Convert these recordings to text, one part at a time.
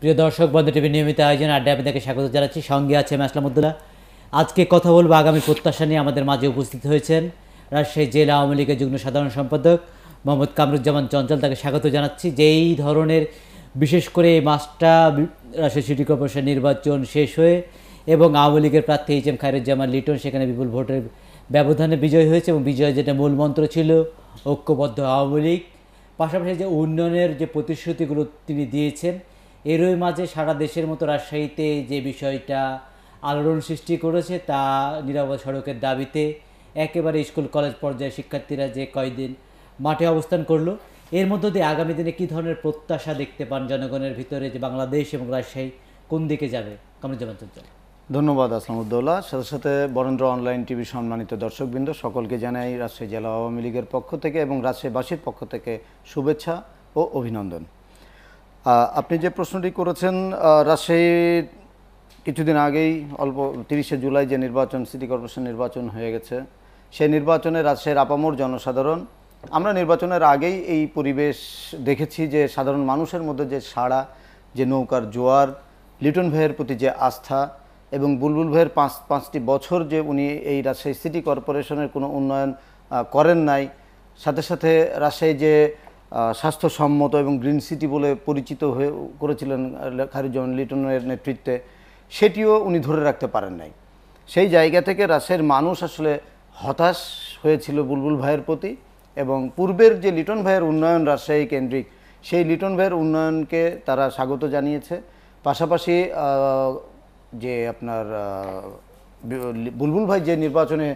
প্রিয় দর্শক বন্ধু টিভি নিয়মিত আয়োজন আড্ডা আপনাদেরকে স্বাগত জানাচ্ছি সঙ্গে আছে মাসলামুদ্দুল্লাহ আজকে কথা বলবো আগামী প্রত্যাশা নিয়ে আমাদের মাঝে উপস্থিত হয়েছেন রাজশাহী জেলা আওয়ামী লীগের যুগ্ম সাধারণ সম্পাদক মোহাম্মদ কামরুজ্জামান চঞ্চল তাকে স্বাগত জানাচ্ছি যেই ধরনের বিশেষ করে এই মাসটা রাজশাহী সিটি কর্পোরেশন নির্বাচন শেষ হয়ে এবং আওয়ামী লীগের প্রার্থী এইচ এম খায়রুজ্জামান লিটন সেখানে বিপুল ভোটের ব্যবধানে বিজয় হয়েছে এবং বিজয় যেটা মূল মন্ত্র ছিল ঐক্যবদ্ধ আওয়ামী লীগ পাশাপাশি যে উন্নয়নের যে প্রতিশ্রুতিগুলো তিনি দিয়েছেন এরই মাঝে সারা দেশের মতো রাজশাহীতে যে বিষয়টা আলোড়ন সৃষ্টি করেছে তা নিরাপদ সড়কের দাবিতে একেবারে স্কুল কলেজ পর্যায়ে শিক্ষার্থীরা যে কয়দিন মাঠে অবস্থান করলো এর মধ্য দিয়ে আগামী দিনে কী ধরনের প্রত্যাশা দেখতে পান জনগণের ভিতরে যে বাংলাদেশ এবং রাজশাহী কোন দিকে যাবে কামরুজ্জামান চঞ্চল ধন্যবাদ আসলামুদ্দৌলা সাথে সাথে বরেন্দ্র অনলাইন টিভি সম্মানিত দর্শকবৃন্দ সকলকে জানাই রাজশাহী জেলা আওয়ামী লীগের পক্ষ থেকে এবং রাজশাহীবাসীর পক্ষ থেকে শুভেচ্ছা ও অভিনন্দন আপনি যে প্রশ্নটি করেছেন রাজশাহীর কিছুদিন আগেই অল্প তিরিশে জুলাই যে নির্বাচন সিটি কর্পোরেশন নির্বাচন হয়ে গেছে সেই নির্বাচনে রাজশাহীর আপামর জনসাধারণ আমরা নির্বাচনের আগেই এই পরিবেশ দেখেছি যে সাধারণ মানুষের মধ্যে যে সাড়া যে নৌকার জোয়ার লিটন ভাইয়ের প্রতি যে আস্থা এবং বুলবুল ভাইয়ের পাঁচ পাঁচটি বছর যে উনি এই রাজশাহী সিটি কর্পোরেশনের কোনো উন্নয়ন করেন নাই সাথে সাথে রাজশাহী যে স্বাস্থ্যসম্মত এবং গ্রিন সিটি বলে পরিচিত হয়ে করেছিলেন খারিজন লিটনের নেতৃত্বে সেটিও উনি ধরে রাখতে পারেন নাই সেই জায়গা থেকে রাজশাহীর মানুষ আসলে হতাশ হয়েছিল বুলবুল ভাইয়ের প্রতি এবং পূর্বের যে লিটন ভাইয়ের উন্নয়ন রাজশাহী কেন্দ্রিক সেই লিটন ভাইয়ের উন্নয়নকে তারা স্বাগত জানিয়েছে পাশাপাশি যে আপনার বুলবুল ভাই যে নির্বাচনে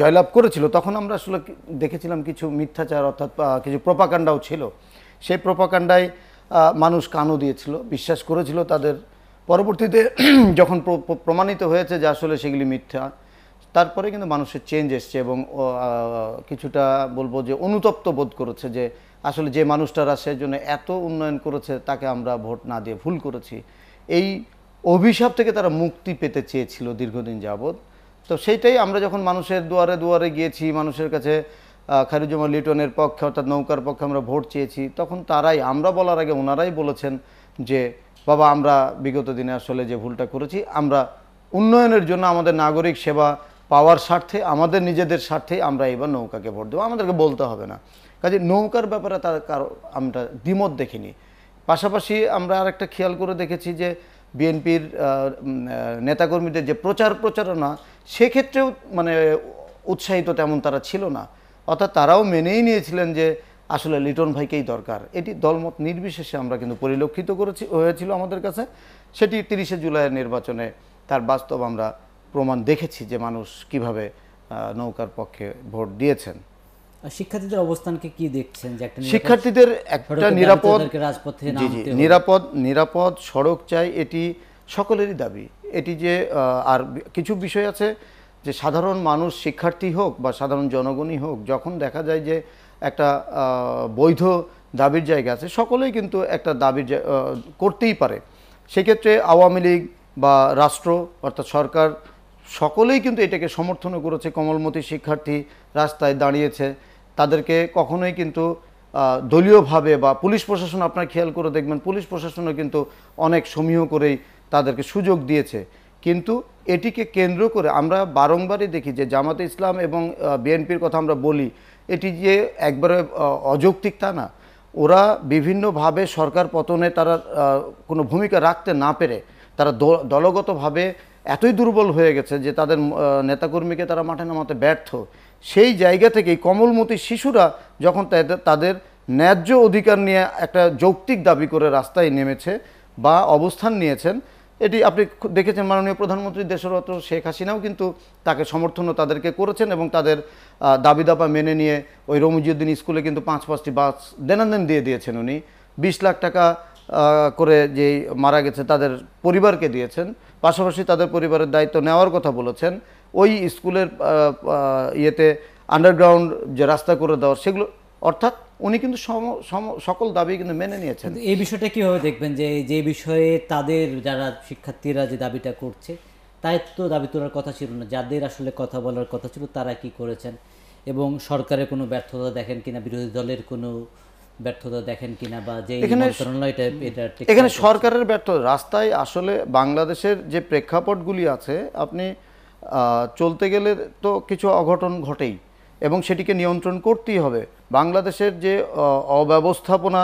জয়লাভ করেছিল তখন আমরা আসলে দেখেছিলাম কিছু মিথ্যাচার অর্থাৎ কিছু প্রপাকাণ্ডাও ছিল সেই প্রপাকাণ্ডায় মানুষ কানও দিয়েছিল বিশ্বাস করেছিল তাদের পরবর্তীতে যখন প্রমাণিত হয়েছে যে আসলে সেগুলি মিথ্যা তারপরে কিন্তু মানুষের চেঞ্জ এসছে এবং কিছুটা বলবো যে অনুতপ্ত বোধ করেছে যে আসলে যে মানুষটারা জন্য এত উন্নয়ন করেছে তাকে আমরা ভোট না দিয়ে ভুল করেছি এই অভিশাপ থেকে তারা মুক্তি পেতে চেয়েছিল দীর্ঘদিন যাবত তো সেইটাই আমরা যখন মানুষের দুয়ারে দুয়ারে গিয়েছি মানুষের কাছে খারিজুমা লিটনের পক্ষে অর্থাৎ নৌকার পক্ষে আমরা ভোট চেয়েছি তখন তারাই আমরা বলার আগে ওনারাই বলেছেন যে বাবা আমরা বিগত দিনে আসলে যে ভুলটা করেছি আমরা উন্নয়নের জন্য আমাদের নাগরিক সেবা পাওয়ার স্বার্থে আমাদের নিজেদের স্বার্থে আমরা এবার নৌকাকে ভোট দেবো আমাদেরকে বলতে হবে না কাজে নৌকার ব্যাপারে তার কারো আমরা দ্বিমত দেখিনি পাশাপাশি আমরা আরেকটা খেয়াল করে দেখেছি যে বিএনপির নেতাকর্মীদের যে প্রচার প্রচারণা সেক্ষেত্রেও মানে উৎসাহিত তেমন তারা ছিল না অর্থাৎ তারাও মেনেই নিয়েছিলেন যে আসলে লিটন ভাইকেই দরকার এটি দলমত নির্বিশেষে আমরা কিন্তু পরিলক্ষিত করেছি হয়েছিল আমাদের কাছে সেটি তিরিশে জুলাইয়ের নির্বাচনে তার বাস্তব আমরা প্রমাণ দেখেছি যে মানুষ কিভাবে নৌকার পক্ষে ভোট দিয়েছেন শিক্ষার্থীদের অবস্থানকে কি দেখছেন যে একটা শিক্ষার্থীদের একটা নিরাপদ রাজপথে নিরাপদ নিরাপদ সড়ক চাই এটি সকলেরই দাবি এটি যে আর কিছু বিষয় আছে যে সাধারণ মানুষ শিক্ষার্থী হোক বা সাধারণ জনগণই হোক যখন দেখা যায় যে একটা বৈধ দাবির জায়গা আছে সকলেই কিন্তু একটা দাবির করতেই পারে সেক্ষেত্রে আওয়ামী লীগ বা রাষ্ট্র অর্থাৎ সরকার সকলেই কিন্তু এটাকে সমর্থনও করেছে কমলমতি শিক্ষার্থী রাস্তায় দাঁড়িয়েছে তাদেরকে কখনোই কিন্তু দলীয়ভাবে বা পুলিশ প্রশাসন আপনার খেয়াল করে দেখবেন পুলিশ প্রশাসনও কিন্তু অনেক সমীহ করেই তাদেরকে সুযোগ দিয়েছে কিন্তু এটিকে কেন্দ্র করে আমরা বারংবারই দেখি যে জামাতে ইসলাম এবং বিএনপির কথা আমরা বলি এটি যে একবারে অযৌক্তিক তা না ওরা বিভিন্নভাবে সরকার পতনে তারা কোনো ভূমিকা রাখতে না পেরে তারা দলগতভাবে এতই দুর্বল হয়ে গেছে যে তাদের নেতাকর্মীকে তারা মাঠে নামাতে ব্যর্থ সেই জায়গা থেকেই কমলমতি শিশুরা যখন তাদের ন্যায্য অধিকার নিয়ে একটা যৌক্তিক দাবি করে রাস্তায় নেমেছে বা অবস্থান নিয়েছেন এটি আপনি দেখেছেন মাননীয় প্রধানমন্ত্রী দেশরত শেখ হাসিনাও কিন্তু তাকে সমর্থনও তাদেরকে করেছেন এবং তাদের দাবি দাবা মেনে নিয়ে ওই রমজিউদ্দিন স্কুলে কিন্তু পাঁচ পাঁচটি বাস দেনাদেন দিয়ে দিয়েছেন উনি বিশ লাখ টাকা করে যে মারা গেছে তাদের পরিবারকে দিয়েছেন পাশাপাশি তাদের পরিবারের দায়িত্ব নেওয়ার কথা বলেছেন ওই স্কুলের ইয়েতে আন্ডারগ্রাউন্ড যে রাস্তা করে দেওয়া সেগুলো অর্থাৎ উনি কিন্তু সকল দাবি কিন্তু মেনে নিয়েছেন এই বিষয়টা কীভাবে দেখবেন যে যে বিষয়ে তাদের যারা শিক্ষার্থীরা যে দাবিটা করছে তাই তো দাবি তোলার কথা ছিল না যাদের আসলে কথা বলার কথা ছিল তারা কি করেছেন এবং সরকারের কোনো ব্যর্থতা দেখেন কিনা বিরোধী দলের কোনো ব্যর্থতা দেখেন কিনা বা যে এখানে সরকারের ব্যর্থ রাস্তায় আসলে বাংলাদেশের যে প্রেক্ষাপটগুলি আছে আপনি চলতে গেলে তো কিছু অঘটন ঘটেই এবং সেটিকে নিয়ন্ত্রণ করতেই হবে বাংলাদেশের যে অব্যবস্থাপনা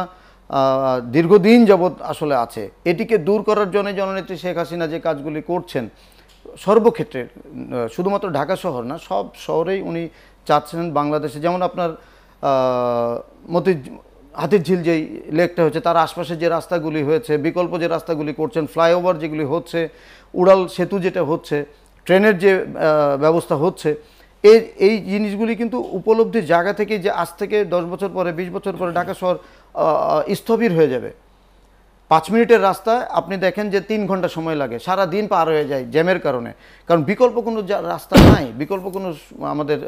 দীর্ঘদিন যাবৎ আসলে আছে এটিকে দূর করার জন্য জননেত্রী শেখ হাসিনা যে কাজগুলি করছেন সর্বক্ষেত্রে শুধুমাত্র ঢাকা শহর না সব শহরেই উনি চাচ্ছেন বাংলাদেশে যেমন আপনার মতি হাতির ঝিল যেই লেকটা হয়েছে তার আশপাশে যে রাস্তাগুলি হয়েছে বিকল্প যে রাস্তাগুলি করছেন ফ্লাইওভার যেগুলি হচ্ছে উড়াল সেতু যেটা হচ্ছে ট্রেনের যে ব্যবস্থা হচ্ছে এই এই জিনিসগুলি কিন্তু উপলব্ধির জায়গা থেকে যে আজ থেকে দশ বছর পরে ২০ বছর পরে ঢাকা শহর স্থবির হয়ে যাবে পাঁচ মিনিটের রাস্তায় আপনি দেখেন যে তিন ঘন্টা সময় লাগে সারা দিন পার হয়ে যায় জ্যামের কারণে কারণ বিকল্প কোনো রাস্তা নাই বিকল্প কোনো আমাদের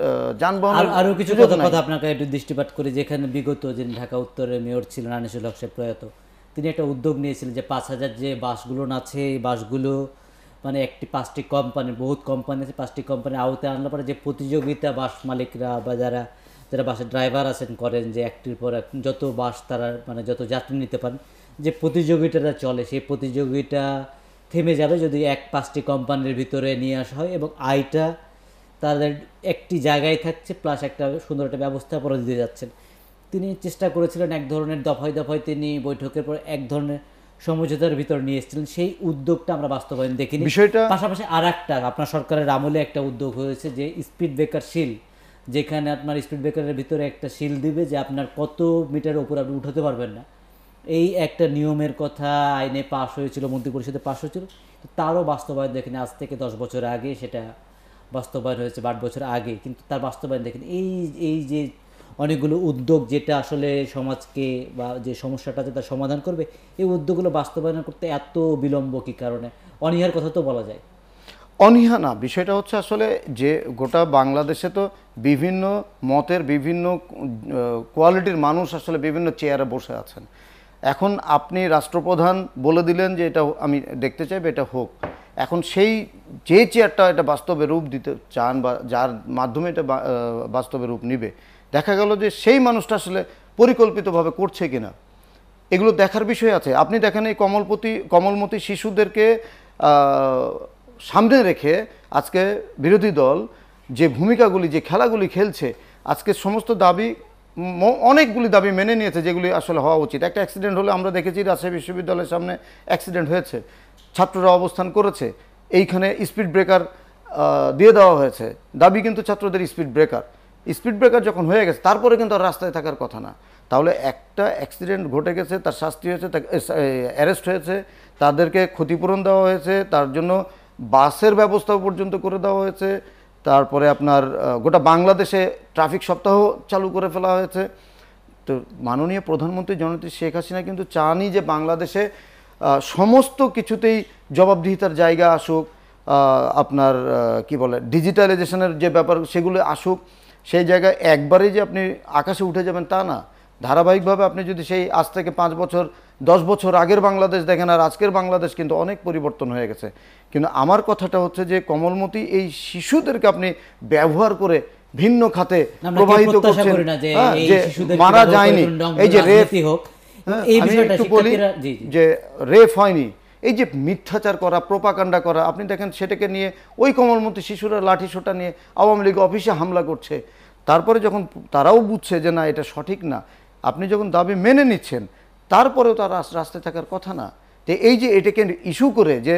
যানবাহন আরও কিছু কথা আপনাকে একটু দৃষ্টিপাত করি যেখানে বিগত যিনি ঢাকা উত্তরের মেয়র ছিলেন আনিসুল হক প্রয়াত তিনি একটা উদ্যোগ নিয়েছিলেন যে পাঁচ হাজার যে বাসগুলো আছে এই বাসগুলো মানে একটি পাঁচটি কোম্পানি বহুত কোম্পানি আছে পাঁচটি কোম্পানি আওতায় আনলে পরে যে প্রতিযোগিতা বাস মালিকরা বা যারা যারা বাসের ড্রাইভার আছেন করেন যে একটির পর এক যত বাস তারা মানে যত যাত্রী নিতে পারেন যে প্রতিযোগিতাটা চলে সেই প্রতিযোগিতা থেমে যাবে যদি এক পাঁচটি কোম্পানির ভিতরে নিয়ে আসা হয় এবং আয়টা তাদের একটি জায়গায় থাকছে প্লাস একটা সুন্দর একটা ব্যবস্থা করে দিয়ে যাচ্ছেন তিনি চেষ্টা করেছিলেন এক ধরনের দফায় দফায় তিনি বৈঠকের পর এক ধরনের সমঝোতার ভিতর নিয়ে এসেছিলেন সেই উদ্যোগটা আমরা বাস্তবায়ন দেখিনি বিষয়টা পাশাপাশি আর একটা আপনার সরকারের আমলে একটা উদ্যোগ হয়েছে যে স্পিড ব্রেকার শিল যেখানে আপনার স্পিড ব্রেকারের ভিতরে একটা শিল দিবে যে আপনার কত মিটার উপর আপনি উঠাতে পারবেন না এই একটা নিয়মের কথা আইনে পাশ হয়েছিল মন্ত্রী পরিষদে পাশ হয়েছিল তারও বাস্তবায়ন দেখেনি আজ থেকে দশ বছর আগে সেটা বাস্তবায়ন হয়েছে বাট বছর আগে কিন্তু তার বাস্তবায়ন দেখেন এই এই যে অনেকগুলো উদ্যোগ যেটা আসলে সমাজকে বা যে সমস্যাটা যেটা সমাধান করবে এই উদ্যোগগুলো বাস্তবায়ন করতে এত বিলম্ব কী কারণে অনীহার কথা তো বলা যায় অনীহা না বিষয়টা হচ্ছে আসলে যে গোটা বাংলাদেশে তো বিভিন্ন মতের বিভিন্ন কোয়ালিটির মানুষ আসলে বিভিন্ন চেয়ারে বসে আছেন এখন আপনি রাষ্ট্রপ্রধান বলে দিলেন যে এটা আমি দেখতে চাইবো এটা হোক এখন সেই যে চেয়ারটা এটা বাস্তবে রূপ দিতে চান বা যার মাধ্যমে এটা বাস্তবে রূপ নিবে দেখা গেল যে সেই মানুষটা আসলে পরিকল্পিতভাবে করছে কিনা এগুলো দেখার বিষয় আছে আপনি দেখেন এই কমলপতি কমলমতি শিশুদেরকে সামনে রেখে আজকে বিরোধী দল যে ভূমিকাগুলি যে খেলাগুলি খেলছে আজকে সমস্ত দাবি অনেকগুলি দাবি মেনে নিয়েছে যেগুলি আসলে হওয়া উচিত একটা অ্যাক্সিডেন্ট হলে আমরা দেখেছি রাজশাহী বিশ্ববিদ্যালয়ের সামনে অ্যাক্সিডেন্ট হয়েছে ছাত্ররা অবস্থান করেছে এইখানে স্পিড ব্রেকার দিয়ে দেওয়া হয়েছে দাবি কিন্তু ছাত্রদের স্পিড ব্রেকার স্পিড ব্রেকার যখন হয়ে গেছে তারপরে কিন্তু আর রাস্তায় থাকার কথা না তাহলে একটা অ্যাক্সিডেন্ট ঘটে গেছে তার শাস্তি হয়েছে অ্যারেস্ট হয়েছে তাদেরকে ক্ষতিপূরণ দেওয়া হয়েছে তার জন্য বাসের ব্যবস্থা পর্যন্ত করে দেওয়া হয়েছে তারপরে আপনার গোটা বাংলাদেশে ট্রাফিক সপ্তাহ চালু করে ফেলা হয়েছে তো মাননীয় প্রধানমন্ত্রী জননেত্রী শেখ হাসিনা কিন্তু চানই যে বাংলাদেশে সমস্ত কিছুতেই জবাবদিহিতার জায়গা আসুক আপনার কি বলে ডিজিটালাইজেশনের যে ব্যাপার সেগুলো আসুক সেই জায়গায় একবারে যে আপনি আকাশে উঠে যাবেন তা না ধারাবাহিকভাবে আপনি যদি সেই আজ থেকে পাঁচ বছর দশ বছর আগের বাংলাদেশ দেখেন আর আজকের বাংলাদেশ কিন্তু অনেক পরিবর্তন হয়ে গেছে কিন্তু আমার কথাটা হচ্ছে যে কমলমতি এই শিশুদেরকে আপনি ব্যবহার করে ভিন্ন খাতে প্রবাহিত করছেন হ্যাঁ, মারা যায়নি এই যে রেপ হ্যাঁ, একটু বলি যে রেপ হয়নি এই যে মিথ্যাচার করা প্রোপাকাণ্ডা করা আপনি দেখেন সেটাকে নিয়ে ওই কমলমতি শিশুরা লাঠি সোটা নিয়ে আওয়ামী লীগ অফিসে হামলা করছে তারপরে যখন তারাও বুঝছে যে না এটা সঠিক না আপনি যখন দাবি মেনে নিচ্ছেন তারপরেও তার রাস্তায় থাকার কথা না তো এই যে এটাকে ইস্যু করে যে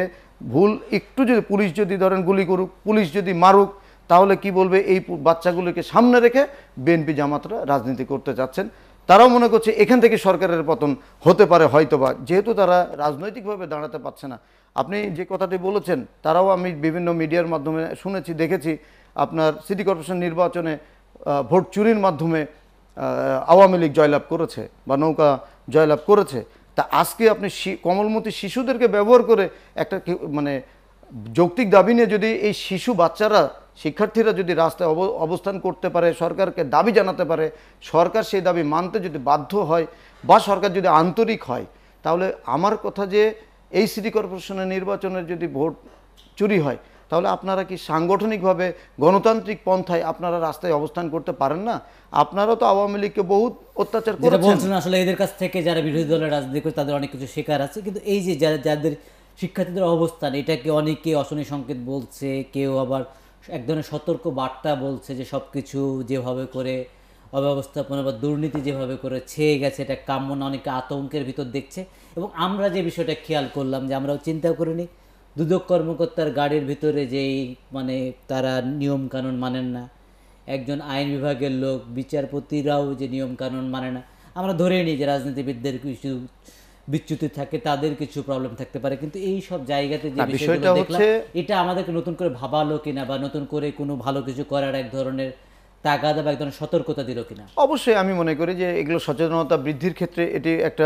ভুল একটু যদি পুলিশ যদি ধরেন গুলি করুক পুলিশ যদি মারুক তাহলে কি বলবে এই বাচ্চাগুলোকে সামনে রেখে বিএনপি জামাতরা রাজনীতি করতে চাচ্ছেন তারাও মনে করছে এখান থেকে সরকারের পতন হতে পারে হয়তোবা যেহেতু তারা রাজনৈতিকভাবে দাঁড়াতে পারছে না আপনি যে কথাটি বলেছেন তারাও আমি বিভিন্ন মিডিয়ার মাধ্যমে শুনেছি দেখেছি আপনার সিটি কর্পোরেশন নির্বাচনে ভোট চুরির মাধ্যমে আওয়ামী লীগ জয়লাভ করেছে বা নৌকা জয়লাভ করেছে তা আজকে আপনি কমলমতি শিশুদেরকে ব্যবহার করে একটা মানে যৌক্তিক দাবি নিয়ে যদি এই শিশু বাচ্চারা শিক্ষার্থীরা যদি রাস্তায় অবস্থান করতে পারে সরকারকে দাবি জানাতে পারে সরকার সেই দাবি মানতে যদি বাধ্য হয় বা সরকার যদি আন্তরিক হয় তাহলে আমার কথা যে এই সিটি কর্পোরেশনের নির্বাচনের যদি ভোট চুরি হয় তাহলে আপনারা কি সাংগঠনিকভাবে গণতান্ত্রিক পন্থায় আপনারা রাস্তায় অবস্থান করতে পারেন না আপনারা তো আওয়ামী লীগকে বহুত অত্যাচার করে বলছেন আসলে এদের কাছ থেকে যারা বিরোধী দলের রাজনীতি করছে তাদের অনেক কিছু শেখার আছে কিন্তু এই যে যারা যাদের শিক্ষার্থীদের অবস্থান এটাকে অনেকে অশনি সংকেত বলছে কেউ আবার এক ধরনের সতর্ক বার্তা বলছে যে সব কিছু যেভাবে করে অব্যবস্থাপনা বা দুর্নীতি যেভাবে করে ছেয়ে গেছে এটা কাম্য না অনেকে আতঙ্কের ভিতর দেখছে এবং আমরা যে বিষয়টা খেয়াল করলাম যে আমরাও চিন্তা করিনি দুদক কর্মকর্তার গাড়ির ভিতরে যেই মানে তারা নিয়মকানুন মানেন না একজন আইন বিভাগের লোক বিচারপতিরাও যে নিয়মকানুন মানে না আমরা ধরে নিই যে রাজনীতিবিদদের কিছু বিচ্যুতি থাকে তাদের কিছু প্রবলেম থাকতে পারে কিন্তু এই সব জায়গাতে যে বিষয়টা হচ্ছে এটা আমাদেরকে নতুন করে ভাবালো কিনা বা নতুন করে কোনো ভালো কিছু করার এক ধরনের তাগাদা বা এক ধরনের সতর্কতা দিল কিনা অবশ্যই আমি মনে করি যে এগুলো সচেতনতা বৃদ্ধির ক্ষেত্রে এটি একটা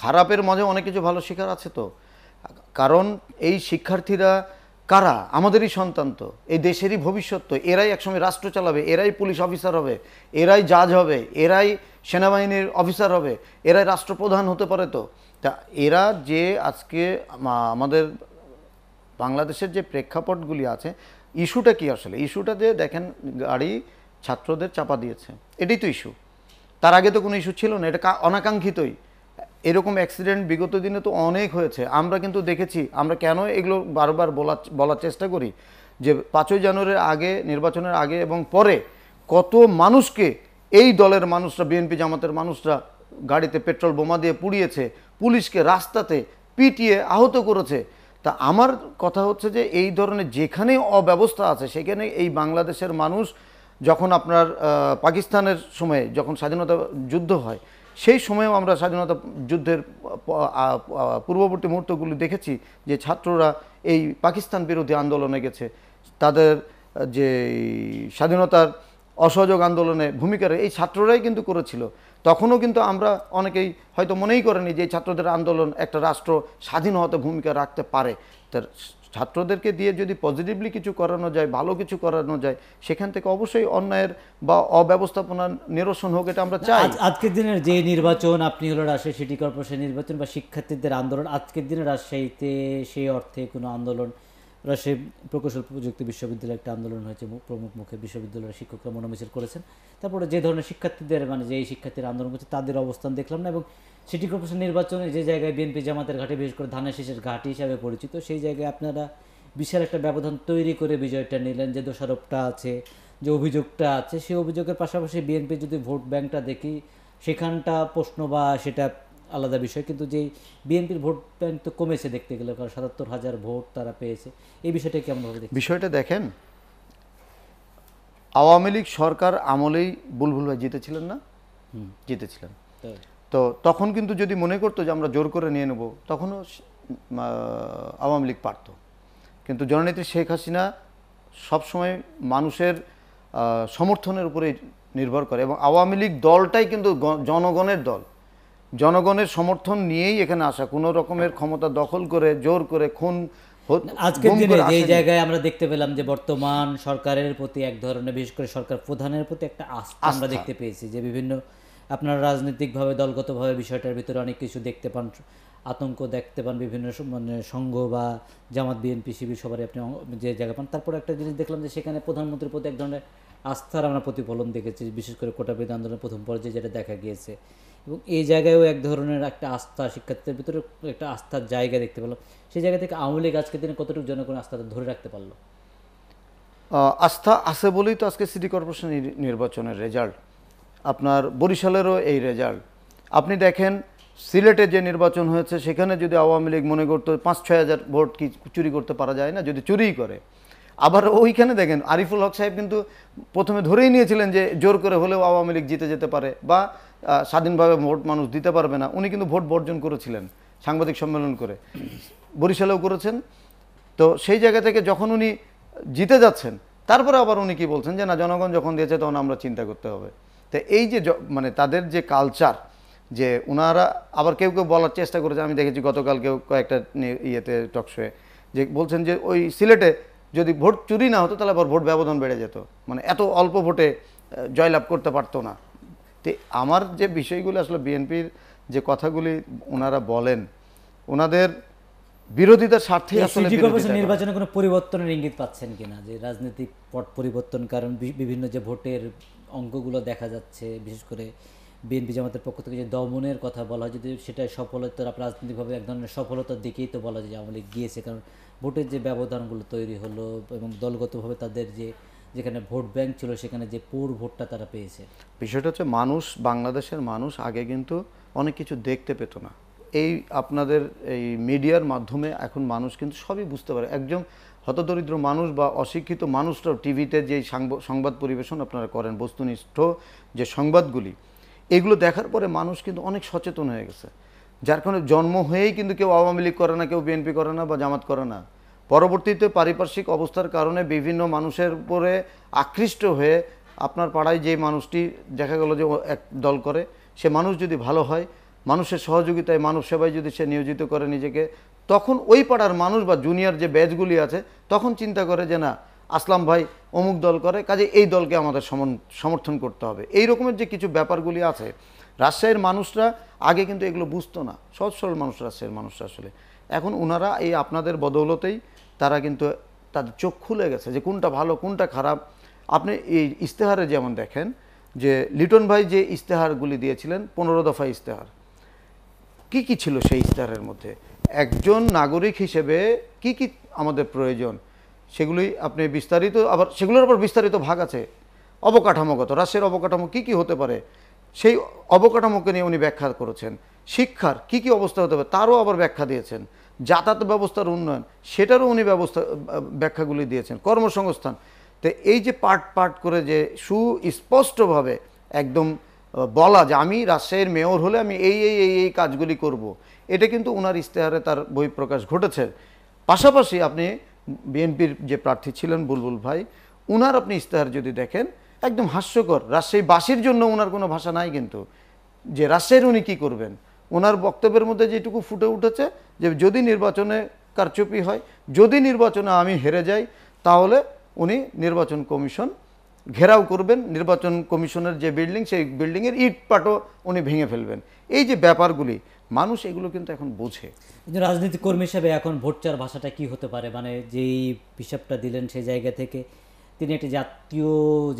খারাপের মাঝে অনেক কিছু ভালো শিকার আছে তো কারণ এই শিক্ষার্থীরা কারা আমাদেরই সন্তান তো এই দেশেরই ভবিষ্যৎ তো এরাই একসময় রাষ্ট্র চালাবে এরাই পুলিশ অফিসার হবে এরাই জাজ হবে এরাই সেনাবাহিনীর অফিসার হবে এরাই রাষ্ট্রপ্রধান হতে পারে তো তা এরা যে আজকে আমাদের বাংলাদেশের যে প্রেক্ষাপটগুলি আছে ইস্যুটা কি আসলে ইস্যুটা যে দেখেন গাড়ি ছাত্রদের চাপা দিয়েছে এটাই তো ইস্যু তার আগে তো কোনো ইস্যু ছিল না এটা অনাকাঙ্ক্ষিতই এরকম অ্যাক্সিডেন্ট বিগত দিনে তো অনেক হয়েছে আমরা কিন্তু দেখেছি আমরা কেন এগুলো বারবার বলা বলার চেষ্টা করি যে পাঁচই জানুয়ারির আগে নির্বাচনের আগে এবং পরে কত মানুষকে এই দলের মানুষরা বিএনপি জামাতের মানুষরা গাড়িতে পেট্রোল বোমা দিয়ে পুড়িয়েছে পুলিশকে রাস্তাতে পিটিয়ে আহত করেছে তা আমার কথা হচ্ছে যে এই ধরনের যেখানে অব্যবস্থা আছে সেখানে এই বাংলাদেশের মানুষ যখন আপনার পাকিস্তানের সময়ে যখন স্বাধীনতা যুদ্ধ হয় সেই সময়েও আমরা স্বাধীনতা যুদ্ধের পূর্ববর্তী মুহূর্তগুলি দেখেছি যে ছাত্ররা এই পাকিস্তান বিরোধী আন্দোলনে গেছে তাদের যে স্বাধীনতার অসহযোগ আন্দোলনে ভূমিকা এই ছাত্ররাই কিন্তু করেছিল তখনও কিন্তু আমরা অনেকেই হয়তো মনেই করেনি যে ছাত্রদের আন্দোলন একটা রাষ্ট্র স্বাধীন হতে ভূমিকা রাখতে পারে তার ছাত্রদেরকে দিয়ে যদি পজিটিভলি কিছু করানো যায় ভালো কিছু করানো যায় সেখান থেকে অবশ্যই অন্যায়ের বা অব্যবস্থাপনার নিরসন হোক এটা আমরা চাই আজকের দিনের যে নির্বাচন আপনি হলো রাজশাহী সিটি কর্পোরেশন নির্বাচন বা শিক্ষার্থীদের আন্দোলন আজকের দিনে রাজশাহীতে সেই অর্থে কোনো আন্দোলন রাজশাহী প্রকৌশল প্রযুক্তি বিশ্ববিদ্যালয়ে একটা আন্দোলন হয়েছে প্রমুখ মুখে বিশ্ববিদ্যালয়ের শিক্ষকরা মনোমিছিল করেছেন তারপরে যে ধরনের শিক্ষার্থীদের মানে যে শিক্ষার্থীরা আন্দোলন করছে তাদের অবস্থান দেখলাম না এবং সিটি কর্পোরেশন নির্বাচনে যে জায়গায় বিএনপি জামাতের ঘাটে বিশেষ করে ধানের শেষের ঘাটি হিসাবে পরিচিত সেই জায়গায় আপনারা বিশাল একটা ব্যবধান তৈরি করে বিজয়টা নিলেন যে দোষারোপটা আছে যে অভিযোগটা আছে সেই অভিযোগের পাশাপাশি বিএনপি যদি ভোট ব্যাংকটা দেখি সেখানটা প্রশ্ন বা সেটা আলাদা বিষয় কিন্তু যেই বিএনপির ভোট ব্যাংক তো কমেছে দেখতে গেলে কারণ সাতাত্তর হাজার ভোট তারা পেয়েছে এই বিষয়টা কেমনভাবে দেখেন বিষয়টা দেখেন আওয়ামী লীগ সরকার আমলেই বুলবুল ভাই জিতেছিলেন না জিতেছিলেন তো তখন কিন্তু যদি মনে করতো যে আমরা জোর করে নিয়ে নেব তখনও আওয়ামী লীগ পারত কিন্তু জননেত্রী শেখ হাসিনা সবসময় মানুষের সমর্থনের উপরে নির্ভর করে এবং আওয়ামী লীগ দলটাই কিন্তু জনগণের দল জনগণের সমর্থন নিয়েই এখানে আসা কোনো রকমের ক্ষমতা দখল করে জোর করে খুন আজকের দিনে যে জায়গায় আমরা দেখতে পেলাম যে বর্তমান সরকারের প্রতি এক ধরনের বিশেষ করে সরকার প্রধানের প্রতি একটা আস্থা আমরা দেখতে পেয়েছি যে বিভিন্ন আপনার রাজনৈতিকভাবে দলগতভাবে বিষয়টার ভিতরে অনেক কিছু দেখতে পান আতঙ্ক দেখতে পান বিভিন্ন মানে সংঘ বা জামাত বিএনপি সিবি সবারই আপনি যে জায়গা পান তারপর একটা জিনিস দেখলাম যে সেখানে প্রধানমন্ত্রীর প্রতি এক ধরনের আস্থার আমরা প্রতিফলন দেখেছি বিশেষ করে কোটা বিধি আন্দোলনের প্রথম পর্যায়ে যেটা দেখা গিয়েছে এবং এই জায়গায়ও এক ধরনের একটা আস্থা শিক্ষার্থীদের ভিতরে একটা আস্থার জায়গা দেখতে পেলাম সেই জায়গা থেকে আওয়ামী আজকে দিনে কতটুকু জনগণ আস্থাটা ধরে রাখতে পারলো আস্থা আছে বলেই তো আজকে সিটি কর্পোরেশন নির্বাচনের রেজাল্ট আপনার বরিশালেরও এই রেজাল্ট আপনি দেখেন সিলেটে যে নির্বাচন হয়েছে সেখানে যদি আওয়ামী লীগ মনে করতো পাঁচ ছয় হাজার ভোট কি চুরি করতে পারা যায় না যদি চুরিই করে আবার ওইখানে দেখেন আরিফুল হক সাহেব কিন্তু প্রথমে ধরেই নিয়েছিলেন যে জোর করে হলেও আওয়ামী লীগ জিতে যেতে পারে বা স্বাধীনভাবে ভোট মানুষ দিতে পারবে না উনি কিন্তু ভোট বর্জন করেছিলেন সাংবাদিক সম্মেলন করে বরিশালেও করেছেন তো সেই জায়গা থেকে যখন উনি জিতে যাচ্ছেন তারপরে আবার উনি কি বলছেন যে না জনগণ যখন দিয়েছে তখন আমরা চিন্তা করতে হবে তো এই যে মানে তাদের যে কালচার যে ওনারা আবার কেউ কেউ বলার চেষ্টা করেছে আমি দেখেছি গতকাল কেউ কয়েকটা ইয়েতে টকশোয়ে যে বলছেন যে ওই সিলেটে যদি ভোট চুরি না হতো তাহলে আবার ভোট ব্যবধান বেড়ে যেত মানে এত অল্প ভোটে জয়লাভ করতে পারতো না তো আমার যে বিষয়গুলো আসলে বিএনপির যে কথাগুলি ওনারা বলেন ওনাদের বিরোধিতার স্বার্থে আসলে নির্বাচনে কোনো পরিবর্তনের ইঙ্গিত পাচ্ছেন কিনা যে রাজনৈতিক পট পরিবর্তন কারণ বিভিন্ন যে ভোটের অঙ্কগুলো দেখা যাচ্ছে বিশেষ করে বিএনপি জামাতের পক্ষ থেকে যে দমনের কথা বলা হয় যদি সেটা সফলতার রাজনৈতিকভাবে এক ধরনের সফলতার দিকেই তো বলা যায় আওয়ামী লীগ গিয়েছে কারণ ভোটের যে ব্যবধানগুলো তৈরি হলো এবং দলগতভাবে তাদের যে যেখানে ভোট ব্যাংক ছিল সেখানে যে পুর ভোটটা তারা পেয়েছে বিষয়টা হচ্ছে মানুষ বাংলাদেশের মানুষ আগে কিন্তু অনেক কিছু দেখতে পেত না এই আপনাদের এই মিডিয়ার মাধ্যমে এখন মানুষ কিন্তু সবই বুঝতে পারে একজন হতদরিদ্র মানুষ বা অশিক্ষিত মানুষরাও টিভিতে যে সংবাদ পরিবেশন আপনারা করেন বস্তুনিষ্ঠ যে সংবাদগুলি এগুলো দেখার পরে মানুষ কিন্তু অনেক সচেতন হয়ে গেছে যার কারণে জন্ম হয়েই কিন্তু কেউ আওয়ামী লীগ করে না কেউ বিএনপি করে না বা জামাত করে না পরবর্তীতে পারিপার্শ্বিক অবস্থার কারণে বিভিন্ন মানুষের উপরে আকৃষ্ট হয়ে আপনার পাড়ায় যে মানুষটি দেখা গেল যে এক দল করে সে মানুষ যদি ভালো হয় মানুষের সহযোগিতায় মানব সেবায় যদি সে নিয়োজিত করে নিজেকে তখন ওই পাড়ার মানুষ বা জুনিয়র যে ব্যাচগুলি আছে তখন চিন্তা করে যে না আসলাম ভাই অমুক দল করে কাজে এই দলকে আমাদের সমর্থন করতে হবে এই রকমের যে কিছু ব্যাপারগুলি আছে রাজশাহীর মানুষরা আগে কিন্তু এগুলো বুঝতো না সহজ সরল মানুষ রাজশাহীর মানুষরা আসলে এখন ওনারা এই আপনাদের বদৌলতেই তারা কিন্তু তাদের চোখ খুলে গেছে যে কোনটা ভালো কোনটা খারাপ আপনি এই ইশতেহারে যেমন দেখেন যে লিটন ভাই যে ইশতেহারগুলি দিয়েছিলেন পনেরো দফা ইশতেহার কি কি ছিল সেই ইশতেহারের মধ্যে একজন নাগরিক হিসেবে কি কি আমাদের প্রয়োজন সেগুলি আপনি বিস্তারিত আবার সেগুলোর উপর বিস্তারিত ভাগ আছে অবকাঠামোগত রাশের অবকাঠামো কি কি হতে পারে সেই অবকাঠামোকে নিয়ে উনি ব্যাখ্যা করেছেন শিক্ষার কি কি অবস্থা হতে পারে তারও আবার ব্যাখ্যা দিয়েছেন যাতায়াত ব্যবস্থার উন্নয়ন সেটারও উনি ব্যবস্থা ব্যাখ্যাগুলি দিয়েছেন কর্মসংস্থান তো এই যে পার্ট পার্ট করে যে সুস্পষ্টভাবে একদম বলা যে আমি রাজশাহীর মেয়র হলে আমি এই এই এই এই কাজগুলি করব। এটা কিন্তু ওনার ইশতেহারে তার বই প্রকাশ ঘটেছে পাশাপাশি আপনি বিএনপির যে প্রার্থী ছিলেন বুলবুল ভাই উনার আপনি ইশতেহার যদি দেখেন একদম হাস্যকর রাজশাহীবাসীর জন্য ওনার কোনো ভাষা নাই কিন্তু যে রাজশাহীর উনি কী করবেন ওনার বক্তব্যের মধ্যে যেটুকু ফুটে উঠেছে যে যদি নির্বাচনে কারচুপি হয় যদি নির্বাচনে আমি হেরে যাই তাহলে উনি নির্বাচন কমিশন ঘেরাও করবেন নির্বাচন কমিশনের যে বিল্ডিং সেই বিল্ডিংয়ের ইট পাটও উনি ভেঙে ফেলবেন এই যে ব্যাপারগুলি মানুষ এগুলো কিন্তু এখন বোঝে রাজনীতি কর্মী হিসেবে এখন ভোটচার ভাষাটা কি হতে পারে মানে যেই হিসাবটা দিলেন সেই জায়গা থেকে তিনি একটি জাতীয়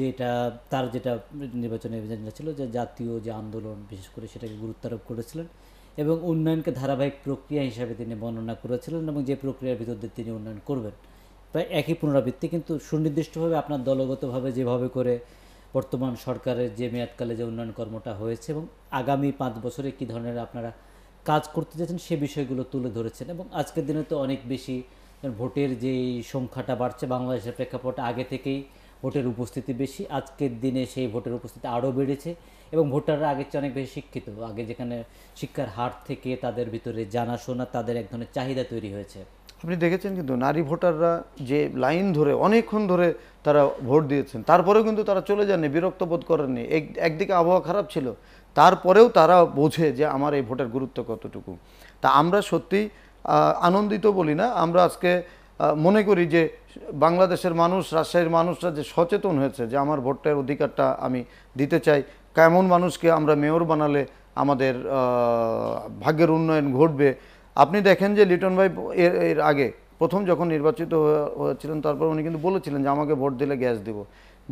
যেটা তার যেটা নির্বাচনে ছিল যে জাতীয় যে আন্দোলন বিশেষ করে সেটাকে গুরুত্ব আরোপ করেছিলেন এবং উন্নয়নকে ধারাবাহিক প্রক্রিয়া হিসাবে তিনি বর্ণনা করেছিলেন এবং যে প্রক্রিয়ার ভিতর দিয়ে তিনি উন্নয়ন করবেন প্রায় একই পুনরাবৃত্তি কিন্তু সুনির্দিষ্টভাবে আপনার দলগতভাবে যেভাবে করে বর্তমান সরকারের যে মেয়াদকালে যে উন্নয়ন কর্মটা হয়েছে এবং আগামী পাঁচ বছরে কী ধরনের আপনারা কাজ করতে যাচ্ছেন সে বিষয়গুলো তুলে ধরেছেন এবং আজকের দিনে তো অনেক বেশি ভোটের যেই সংখ্যাটা বাড়ছে বাংলাদেশের প্রেক্ষাপট আগে থেকেই ভোটের উপস্থিতি বেশি আজকের দিনে সেই ভোটের উপস্থিতি আরও বেড়েছে এবং ভোটাররা আগের চেয়ে অনেক বেশি শিক্ষিত আগে যেখানে শিক্ষার হার থেকে তাদের ভিতরে জানাশোনা তাদের এক ধরনের চাহিদা তৈরি হয়েছে আপনি দেখেছেন কিন্তু নারী ভোটাররা যে লাইন ধরে অনেকক্ষণ ধরে তারা ভোট দিয়েছেন তারপরেও কিন্তু তারা চলে যাননি বিরক্ত বোধ করেননি একদিকে আবহাওয়া খারাপ ছিল তারপরেও তারা বোঝে যে আমার এই ভোটের গুরুত্ব কতটুকু তা আমরা সত্যি আনন্দিত বলি না আমরা আজকে মনে করি যে বাংলাদেশের মানুষ রাজশাহীর মানুষরা যে সচেতন হয়েছে যে আমার ভোটের অধিকারটা আমি দিতে চাই কেমন মানুষকে আমরা মেয়র বানালে আমাদের ভাগ্যের উন্নয়ন ঘটবে আপনি দেখেন যে লিটন ভাই এর এর আগে প্রথম যখন নির্বাচিত হয়েছিলেন তারপর উনি কিন্তু বলেছিলেন যে আমাকে ভোট দিলে গ্যাস দেব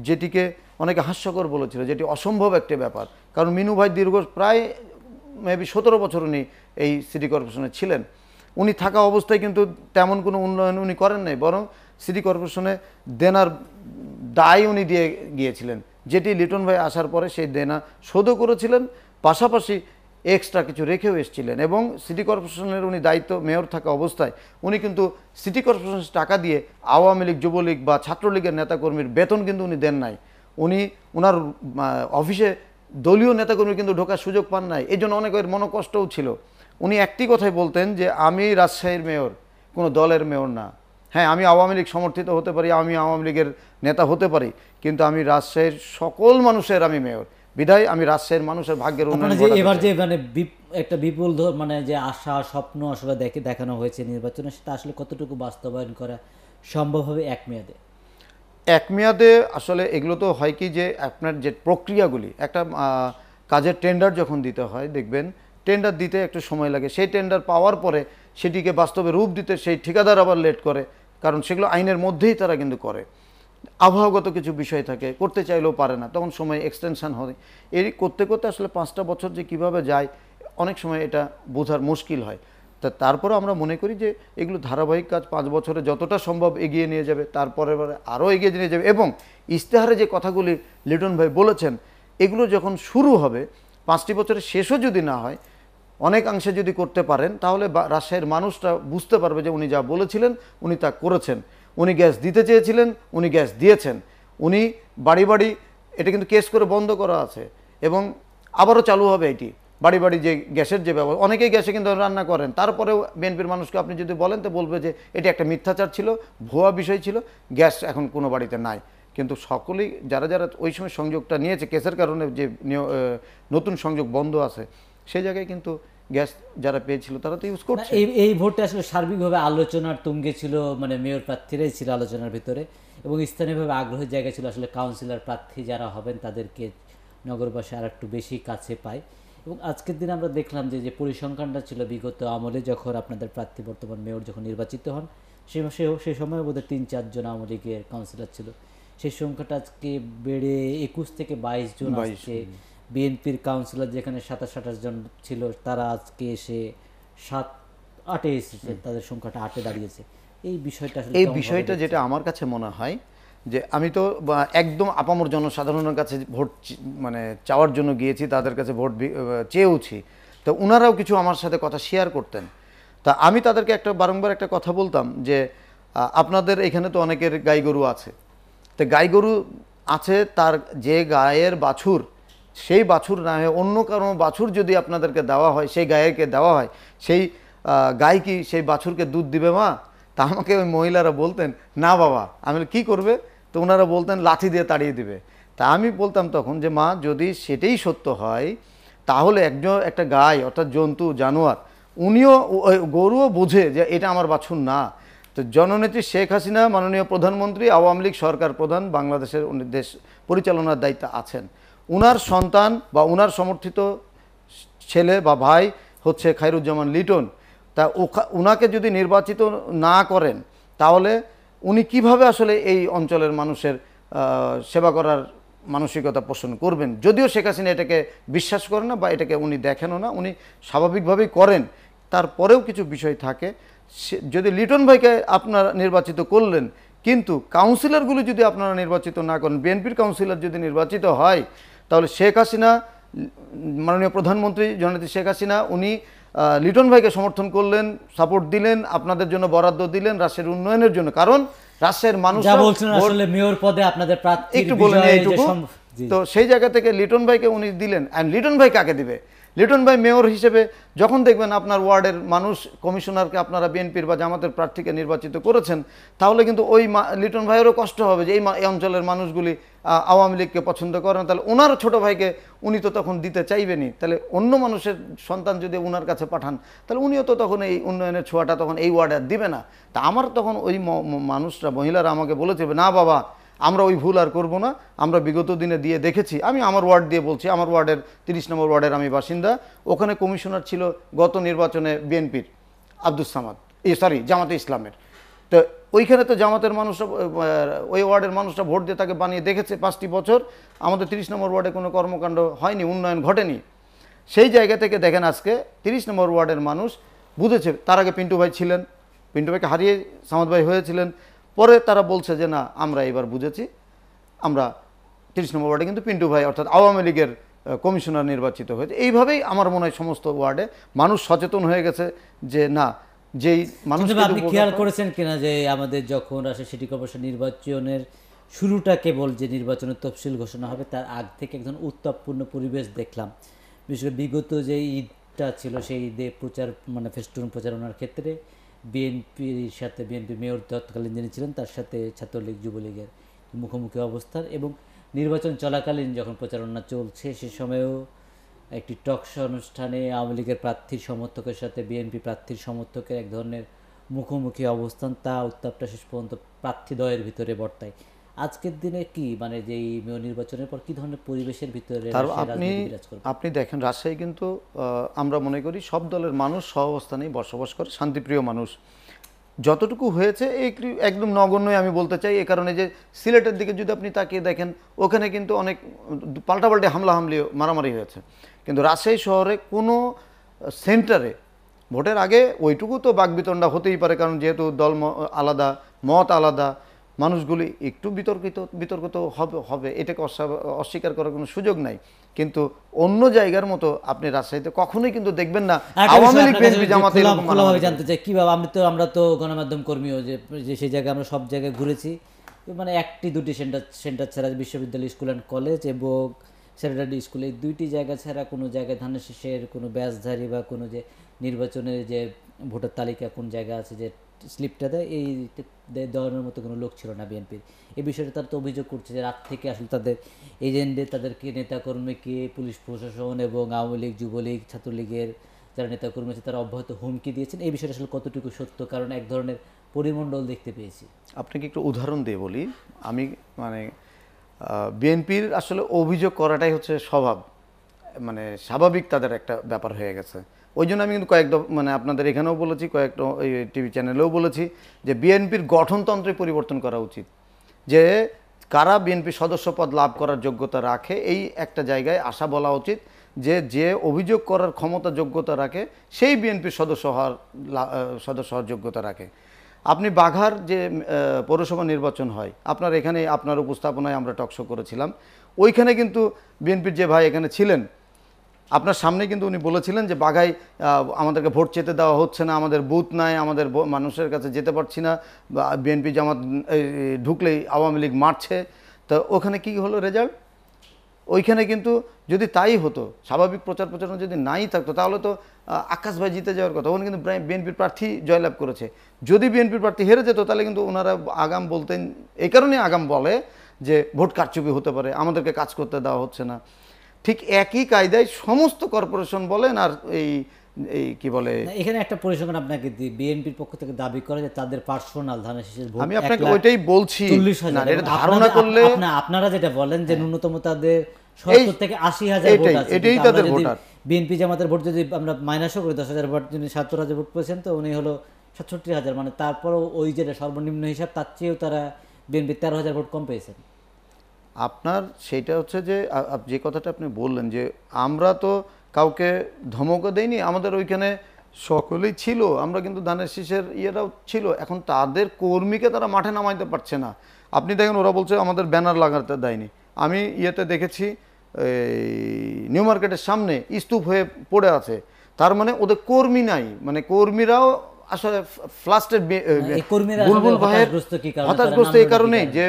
যেটিকে অনেকে হাস্যকর বলেছিল যেটি অসম্ভব একটি ব্যাপার কারণ মিনু ভাই দীর্ঘ প্রায় মেবি সতেরো বছর উনি এই সিটি কর্পোরেশনে ছিলেন উনি থাকা অবস্থায় কিন্তু তেমন কোনো উন্নয়ন উনি করেন নাই বরং সিটি কর্পোরেশনে দেনার দায় উনি দিয়ে গিয়েছিলেন যেটি লিটন ভাই আসার পরে সেই দেনা শোধও করেছিলেন পাশাপাশি এক্সট্রা কিছু রেখেও এসেছিলেন এবং সিটি কর্পোরেশনের উনি দায়িত্ব মেয়র থাকা অবস্থায় উনি কিন্তু সিটি কর্পোরেশনের টাকা দিয়ে আওয়ামী লীগ যুবলীগ বা ছাত্রলীগের নেতাকর্মীর বেতন কিন্তু উনি দেন নাই উনি ওনার অফিসে দলীয় নেতাকর্মী কিন্তু ঢোকার সুযোগ পান নাই এই জন্য অনেকের মনকষ্টও ছিল উনি একটি কথাই বলতেন যে আমি রাজশাহীর মেয়র কোনো দলের মেয়র না হ্যাঁ আমি আওয়ামী লীগ সমর্থিত হতে পারি আমি আওয়ামী লীগের নেতা হতে পারি কিন্তু আমি রাজশাহীর সকল মানুষের আমি মেয়র বিধায় আমি রাজশাহীর মানুষের ভাগ্যের উন্নয়ন এবার যে মানে একটা বিপুল মানে যে আশা স্বপ্ন আসলে দেখে দেখানো হয়েছে নির্বাচনে সেটা আসলে কতটুকু বাস্তবায়ন করা সম্ভব হবে এক মেয়াদে এক মেয়াদে আসলে এগুলো তো হয় কি যে আপনার যে প্রক্রিয়াগুলি একটা কাজের টেন্ডার যখন দিতে হয় দেখবেন টেন্ডার দিতে একটু সময় লাগে সেই টেন্ডার পাওয়ার পরে সেটিকে বাস্তবে রূপ দিতে সেই ঠিকাদার আবার লেট করে কারণ সেগুলো আইনের মধ্যেই তারা কিন্তু করে আবহাওয়াগত কিছু বিষয় থাকে করতে চাইলেও পারে না তখন সময় এক্সটেনশান হয় এর করতে করতে আসলে পাঁচটা বছর যে কিভাবে যায় অনেক সময় এটা বোঝার মুশকিল হয় তা তারপরও আমরা মনে করি যে এগুলো ধারাবাহিক কাজ পাঁচ বছরে যতটা সম্ভব এগিয়ে নিয়ে যাবে তারপরে আরও এগিয়ে নিয়ে যাবে এবং ইশতেহারে যে কথাগুলি লিটন ভাই বলেছেন এগুলো যখন শুরু হবে পাঁচটি বছরে শেষও যদি না হয় অনেকাংশে যদি করতে পারেন তাহলে রাজশাহীর মানুষটা বুঝতে পারবে যে উনি যা বলেছিলেন উনি তা করেছেন উনি গ্যাস দিতে চেয়েছিলেন উনি গ্যাস দিয়েছেন উনি বাড়ি বাড়ি এটা কিন্তু কেস করে বন্ধ করা আছে এবং আবারও চালু হবে এটি বাড়ি বাড়ি যে গ্যাসের যে ব্যবহার অনেকেই গ্যাসে কিন্তু রান্না করেন তারপরেও বিএনপির মানুষকে আপনি যদি বলেন তো বলবে যে এটি একটা মিথ্যাচার ছিল ভুয়া বিষয় ছিল গ্যাস এখন কোনো বাড়িতে নাই কিন্তু সকলেই যারা যারা ওই সময় সংযোগটা নিয়েছে কেসের কারণে যে নতুন সংযোগ বন্ধ আছে সেই জায়গায় কিন্তু গ্যাস যারা পেয়েছিল তারা তো ইউজ করছে এই এই ভোটটা আসলে সার্বিকভাবে আলোচনার তুঙ্গে ছিল মানে মেয়র প্রার্থীরাই ছিল আলোচনার ভিতরে এবং স্থানীয়ভাবে আগ্রহের জায়গা ছিল আসলে কাউন্সিলর প্রার্থী যারা হবেন তাদেরকে নগরবাসী আর একটু বেশি কাছে পায় এবং আজকের দিন আমরা দেখলাম যে যে পরিসংখ্যানটা ছিল বিগত আমলে যখন আপনাদের প্রার্থী বর্তমান মেয়র যখন নির্বাচিত হন সে সে সময় বোধহয় তিন চারজন আওয়ামী লীগের কাউন্সিলর ছিল সেই সংখ্যাটা আজকে বেড়ে একুশ থেকে বাইশ জন আজকে বিএনপির কাউন্সিলর যেখানে সাতাশ আঠাশ জন ছিল তারা আজকে এসে সাত আটে এসেছে তাদের সংখ্যাটা আটে দাঁড়িয়েছে এই বিষয়টা এই বিষয়টা যেটা আমার কাছে মনে হয় যে আমি তো একদম আপামর জনসাধারণের কাছে ভোট মানে চাওয়ার জন্য গিয়েছি তাদের কাছে ভোট চেয়েওছি তো ওনারাও কিছু আমার সাথে কথা শেয়ার করতেন তা আমি তাদেরকে একটা বারংবার একটা কথা বলতাম যে আপনাদের এখানে তো অনেকের গাই গরু আছে তো গাই গরু আছে তার যে গায়ের বাছুর সেই বাছুর না হয়ে অন্য কারণ বাছুর যদি আপনাদেরকে দেওয়া হয় সেই গায়েকে দেওয়া হয় সেই গাই কি সেই বাছুরকে দুধ দিবে মা তা আমাকে ওই মহিলারা বলতেন না বাবা আমি কি করবে তো ওনারা বলতেন লাঠি দিয়ে তাড়িয়ে দিবে তা আমি বলতাম তখন যে মা যদি সেটাই সত্য হয় তাহলে একজন একটা গাই অর্থাৎ জন্তু জানোয়ার উনিও গরুও বোঝে যে এটা আমার বাছুর না তো জননেত্রী শেখ হাসিনা মাননীয় প্রধানমন্ত্রী আওয়ামী লীগ সরকার প্রধান বাংলাদেশের দেশ পরিচালনার দায়িত্ব আছেন উনার সন্তান বা উনার সমর্থিত ছেলে বা ভাই হচ্ছে খাইরুজ্জামান লিটন তা উনাকে যদি নির্বাচিত না করেন তাহলে উনি কিভাবে আসলে এই অঞ্চলের মানুষের সেবা করার মানসিকতা পোষণ করবেন যদিও শেখ হাসিনা এটাকে বিশ্বাস করেন না বা এটাকে উনি দেখেনও না উনি স্বাভাবিকভাবেই করেন তারপরেও কিছু বিষয় থাকে যদি লিটন ভাইকে আপনারা নির্বাচিত করলেন কিন্তু কাউন্সিলরগুলো যদি আপনারা নির্বাচিত না করেন বিএনপির কাউন্সিলর যদি নির্বাচিত হয় তাহলে শেখ হাসিনা মাননীয় প্রধানমন্ত্রী জননেত্রী শেখ হাসিনা উনি লিটন ভাইকে সমর্থন করলেন সাপোর্ট দিলেন আপনাদের জন্য বরাদ্দ দিলেন রাষ্ট্রের উন্নয়নের জন্য কারণ রাষ্ট্রের মানুষ আসলে মেয়র পদে আপনাদের একটু বলেন এইটুকু তো সেই জায়গা থেকে লিটন ভাইকে উনি দিলেন অ্যান্ড লিটন ভাই কাকে দিবে লিটন ভাই মেয়র হিসেবে যখন দেখবেন আপনার ওয়ার্ডের মানুষ কমিশনারকে আপনারা বিএনপির বা জামাতের প্রার্থীকে নির্বাচিত করেছেন তাহলে কিন্তু ওই লিটন ভাইয়েরও কষ্ট হবে যে এই অঞ্চলের মানুষগুলি আওয়ামী লীগকে পছন্দ করে না তাহলে ওনার ছোট ভাইকে উনি তো তখন দিতে চাইবেনি তাহলে অন্য মানুষের সন্তান যদি ওনার কাছে পাঠান তাহলে উনিও তো তখন এই উন্নয়নের ছোঁয়াটা তখন এই ওয়ার্ডে দিবে না তা আমার তখন ওই মানুষরা মহিলারা আমাকে বলেছে না বাবা আমরা ওই ভুল আর করব না আমরা বিগত দিনে দিয়ে দেখেছি আমি আমার ওয়ার্ড দিয়ে বলছি আমার ওয়ার্ডের তিরিশ নম্বর ওয়ার্ডের আমি বাসিন্দা ওখানে কমিশনার ছিল গত নির্বাচনে বিএনপির আব্দুল সামাদ এ সরি জামাতে ইসলামের তো ওইখানে তো জামাতের মানুষরা ওই ওয়ার্ডের মানুষরা ভোট দিয়ে তাকে বানিয়ে দেখেছে পাঁচটি বছর আমাদের তিরিশ নম্বর ওয়ার্ডে কোনো কর্মকাণ্ড হয়নি উন্নয়ন ঘটেনি সেই জায়গা থেকে দেখেন আজকে তিরিশ নম্বর ওয়ার্ডের মানুষ বুঝেছে তার আগে পিন্টু ভাই ছিলেন পিন্টু ভাইকে হারিয়ে সামাদ ভাই হয়েছিলেন পরে তারা বলছে যে না আমরা এবার বুঝেছি আমরা তিরিশ নম্বর ওয়ার্ডে কিন্তু পিন্টু ভাই অর্থাৎ আওয়ামী লীগের কমিশনার নির্বাচিত হয়েছে এইভাবেই আমার মনে হয় সমস্ত ওয়ার্ডে মানুষ সচেতন হয়ে গেছে যে না যেই মানুষ আপনি খেয়াল করেছেন কিনা যে আমাদের যখন আসে সিটি কর্পোরেশন নির্বাচনের শুরুটা কেবল যে নির্বাচনের তফসিল ঘোষণা হবে তার আগ থেকে একজন উত্তাপপূর্ণ পরিবেশ দেখলাম বিশেষ করে বিগত যে ঈদটা ছিল সেই ঈদে প্রচার মানে ফেস্টুন প্রচারণার ক্ষেত্রে বিএনপির সাথে বিএনপি মেয়র তৎকালীন যিনি ছিলেন তার সাথে ছাত্রলীগ যুবলীগের মুখোমুখি অবস্থান এবং নির্বাচন চলাকালীন যখন প্রচারণা চলছে সে সময়েও একটি টকশো অনুষ্ঠানে আওয়ামী লীগের প্রার্থীর সমর্থকের সাথে বিএনপি প্রার্থীর সমর্থকের এক ধরনের মুখোমুখি অবস্থান তা উত্তাপটা শেষ পর্যন্ত প্রার্থীদ্বয়ের ভিতরে বর্তায় আজকের দিনে কি মানে যে মেয়র নির্বাচনের পর কি ধরনের পরিবেশের ভিতরে আপনি আপনি দেখেন রাজশাহী কিন্তু আমরা মনে করি সব দলের মানুষ সহ অবস্থানেই বসবাস করে শান্তিপ্রিয় মানুষ যতটুকু হয়েছে এই একদম নগণ্যই আমি বলতে চাই এ কারণে যে সিলেটের দিকে যদি আপনি তাকিয়ে দেখেন ওখানে কিন্তু অনেক পাল্টাপাল্টি হামলি মারামারি হয়েছে কিন্তু রাজশাহী শহরে কোনো সেন্টারে ভোটের আগে ওইটুকু তো বাঘবিতণ্ডা হতেই পারে কারণ যেহেতু দল আলাদা মত আলাদা মানুষগুলি একটু বিতর্কিত বিতর্কিত হবে হবে এটাকে অস্বীকার করার কোনো সুযোগ নাই কিন্তু অন্য জায়গার মতো আপনি রাজশাহীতে কখনোই কিন্তু দেখবেন না আওয়ামী লীগ বিএনপি জামাতে জানতে চাই কীভাবে আমি তো আমরা তো গণমাধ্যম কর্মীও যে সেই জায়গায় আমরা সব জায়গায় ঘুরেছি মানে একটি দুটি সেন্টার সেন্টার ছাড়া বিশ্ববিদ্যালয় স্কুল অ্যান্ড কলেজ এবং স্যাটারডে স্কুল এই দুইটি জায়গা ছাড়া কোনো জায়গায় ধানের শেষের কোনো ব্যাসধারী বা কোনো যে নির্বাচনের যে ভোটার তালিকা কোন জায়গা আছে যে স্লিপটা দেয় এই দেওয়ানোর মতো কোনো লোক ছিল না বিএনপির এই বিষয়টা তারা তো অভিযোগ করছে যে রাত থেকে আসলে তাদের এজেন্টদের তাদেরকে নেতাকর্মীকে পুলিশ প্রশাসন এবং আওয়ামী লীগ যুবলীগ ছাত্রলীগের যারা নেতাকর্মী আছে তারা অব্যাহত হুমকি দিয়েছেন এই বিষয়টা আসলে কতটুকু সত্য কারণ এক ধরনের পরিমণ্ডল দেখতে পেয়েছি আপনাকে একটু উদাহরণ দিয়ে বলি আমি মানে বিএনপির আসলে অভিযোগ করাটাই হচ্ছে স্বভাব মানে স্বাভাবিক তাদের একটা ব্যাপার হয়ে গেছে ওই জন্য আমি কিন্তু কয়েকটা মানে আপনাদের এখানেও বলেছি কয়েকটা টিভি চ্যানেলেও বলেছি যে বিএনপির গঠনতন্ত্রে পরিবর্তন করা উচিত যে কারা বিএনপি সদস্যপদ লাভ করার যোগ্যতা রাখে এই একটা জায়গায় আশা বলা উচিত যে যে অভিযোগ করার ক্ষমতা যোগ্যতা রাখে সেই বিএনপির সদস্য হওয়ার সদস্য হওয়ার যোগ্যতা রাখে আপনি বাঘার যে পৌরসভা নির্বাচন হয় আপনার এখানে আপনার উপস্থাপনায় আমরা টকশো করেছিলাম ওইখানে কিন্তু বিএনপির যে ভাই এখানে ছিলেন আপনার সামনে কিন্তু উনি বলেছিলেন যে বাঘাই আমাদেরকে ভোট চেতে দেওয়া হচ্ছে না আমাদের বুথ নাই আমাদের মানুষের কাছে যেতে পারছি না বিএনপি জামাত ঢুকলেই আওয়ামী লীগ মারছে তো ওখানে কি হলো রেজাল্ট ওইখানে কিন্তু যদি তাই হতো স্বাভাবিক প্রচার প্রচারণা যদি নাই থাকতো তাহলে তো আকাশ ভাই জিতে যাওয়ার কথা ওখানে কিন্তু বিএনপির প্রার্থী জয়লাভ করেছে যদি বিএনপির প্রার্থী হেরে যেত তাহলে কিন্তু ওনারা আগাম বলতেন এই কারণেই আগাম বলে যে ভোট কারচুপি হতে পারে আমাদেরকে কাজ করতে দেওয়া হচ্ছে না ঠিক একই কায়দায় সমস্ত কর্পোরেশন বলেন আর এই কি বলে এখানে একটা পরিসংখ্যান আপনাকে বিএনপির পক্ষ থেকে দাবি করে যে তাদের পার্সোনাল ধানের শেষের ভোট আমি আপনাকে ওইটাই বলছি ধারণা করলে আপনারা যেটা বলেন যে হ্যাঁ। ন্যূনতম তাদের থেকে হাজার ভোট আছে এটাই তাদের বিএনপি জামাতের ভোট যদি আমরা মাইনাসও করি হাজার ভোট যিনি হাজার ভোট পেয়েছেন তো উনি হলো হাজার মানে তারপরও ওই যেটা সর্বনিম্ন হিসাব তার চেয়েও তারা বিএনপি তেরো হাজার ভোট কম পেয়েছেন আপনার সেটা হচ্ছে যে যে কথাটা আপনি বললেন যে আমরা তো কাউকে ধমকও দেইনি আমাদের ওইখানে সকলেই ছিল আমরা কিন্তু ধানের শীষের ইয়েটাও ছিল এখন তাদের কর্মীকে তারা মাঠে নামাইতে পারছে না আপনি দেখেন ওরা বলছে আমাদের ব্যানার লাগাতে দেয়নি আমি ইয়েতে দেখেছি নিউ মার্কেটের সামনে স্তূপ হয়ে পড়ে আছে তার মানে ওদের কর্মী নাই মানে কর্মীরাও আসলে ফ্লাস্টেড মানে বুলবুল হতাশগ্রস্ত এই কারণে যে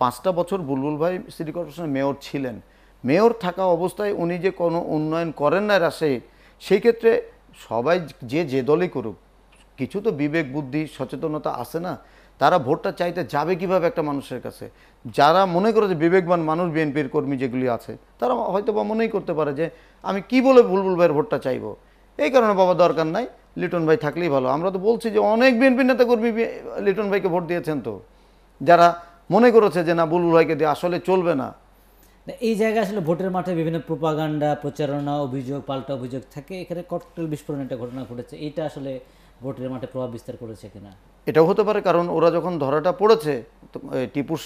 পাঁচটা বছর বুলবুল ভাই সিটি কর্পোরেশনের মেয়র ছিলেন মেয়র থাকা অবস্থায় উনি যে কোনো উন্নয়ন করেন না রাশে সেই ক্ষেত্রে সবাই যে যে দলই করুক কিছু তো বিবেক বুদ্ধি সচেতনতা আছে না তারা ভোটটা চাইতে যাবে কিভাবে একটা মানুষের কাছে যারা মনে করে যে বিবেকবান মানুষ বিএনপির কর্মী যেগুলি আছে তারা হয়তো বা মনেই করতে পারে যে আমি কি বলে বুলবুল ভাইয়ের ভোটটা চাইব এই কারণে বাবা দরকার নাই লিটন ভাই থাকলেই ভালো আমরা তো বলছি যে অনেক বিএনপির নেতা কর্মী লিটন ভাইকে ভোট দিয়েছেন তো যারা মনে করেছে যে না বুলবুল ভাইকে দিয়ে আসলে চলবে না এই জায়গায় আসলে ভোটের মাঠে বিভিন্ন প্রোপাগান্ডা প্রচারণা অভিযোগ পাল্টা অভিযোগ থাকে এখানে ককটেল বিস্ফোরণ একটা ঘটনা ঘটেছে এটা আসলে ভোটের মাঠে প্রভাব বিস্তার করেছে কিনা এটাও হতে পারে কারণ ওরা যখন ধরাটা পড়েছে টিপুর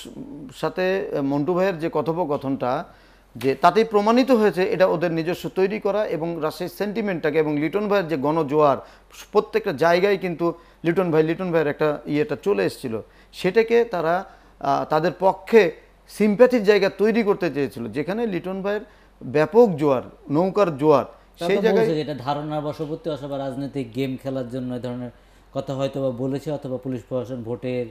সাথে মন্টু ভাইয়ের যে কথোপকথনটা যে তাতেই প্রমাণিত হয়েছে এটা ওদের নিজস্ব তৈরি করা এবং রাশের সেন্টিমেন্টটাকে এবং লিটন ভাইয়ের যে গণজোয়ার প্রত্যেকটা জায়গায় কিন্তু লিটন ভাই লিটন ভাইয়ের একটা ইয়েটা চলে এসেছিল সেটাকে তারা তাদের পক্ষে সিম্প্যাথির জায়গা তৈরি করতে চেয়েছিল যেখানে লিটন ভাইয়ের ব্যাপক জোয়ার নৌকার জোয়ার সেই জায়গায় এটা ধারণার বশবর্তী অথবা রাজনৈতিক গেম খেলার জন্য ধরনের কথা হয়তো বা বলেছে অথবা পুলিশ প্রশাসন ভোটের